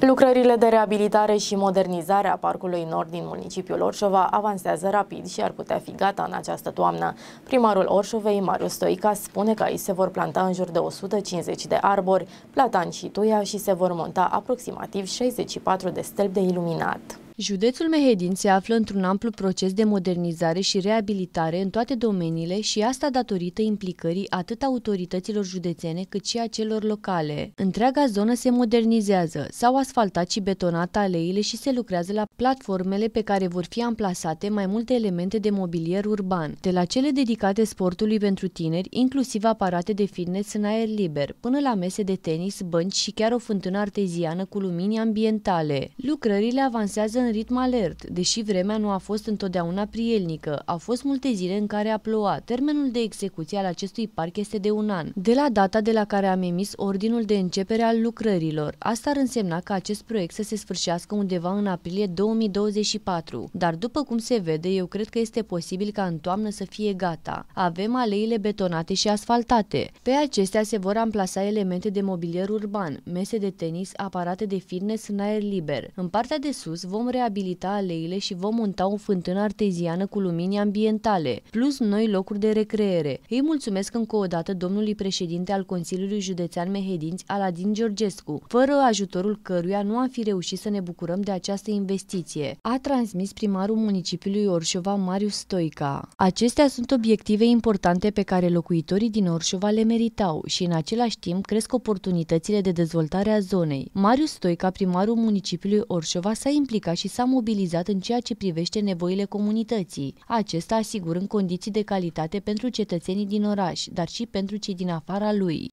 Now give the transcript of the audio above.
Lucrările de reabilitare și modernizare a Parcului Nord din municipiul Orșova avansează rapid și ar putea fi gata în această toamnă. Primarul Orșovei, Marius Stoica, spune că aici se vor planta în jur de 150 de arbori, platan și tuia și se vor monta aproximativ 64 de stelpi de iluminat. Județul Mehedin se află într-un amplu proces de modernizare și reabilitare în toate domeniile și asta datorită implicării atât autorităților județene cât și a celor locale. Întreaga zonă se modernizează, s-au asfaltat și betonat aleile și se lucrează la platformele pe care vor fi amplasate mai multe elemente de mobilier urban, de la cele dedicate sportului pentru tineri, inclusiv aparate de fitness în aer liber, până la mese de tenis, bănci și chiar o fântână arteziană cu lumini ambientale. Lucrările avansează în în ritm alert, deși vremea nu a fost întotdeauna prielnică. Au fost multe zile în care a plouat. Termenul de execuție al acestui parc este de un an, de la data de la care am emis ordinul de începere al lucrărilor. Asta ar însemna că acest proiect să se sfârșească undeva în aprilie 2024. Dar după cum se vede, eu cred că este posibil ca în toamnă să fie gata. Avem aleile betonate și asfaltate. Pe acestea se vor amplasa elemente de mobilier urban, mese de tenis, aparate de fitness în aer liber. În partea de sus vom reabilita aleile și vom monta o fântână arteziană cu lumini ambientale, plus noi locuri de recreere. Îi mulțumesc încă o dată domnului președinte al Consiliului Județean Mehedinți, Aladin Georgescu, fără ajutorul căruia nu am fi reușit să ne bucurăm de această investiție, a transmis primarul municipiului Orșova, Marius Stoica. Acestea sunt obiective importante pe care locuitorii din Orșova le meritau și în același timp cresc oportunitățile de dezvoltare a zonei. Marius Stoica, primarul municipiului Orșova, s-a implicat și și s-a mobilizat în ceea ce privește nevoile comunității, acesta asigurând condiții de calitate pentru cetățenii din oraș, dar și pentru cei din afara lui.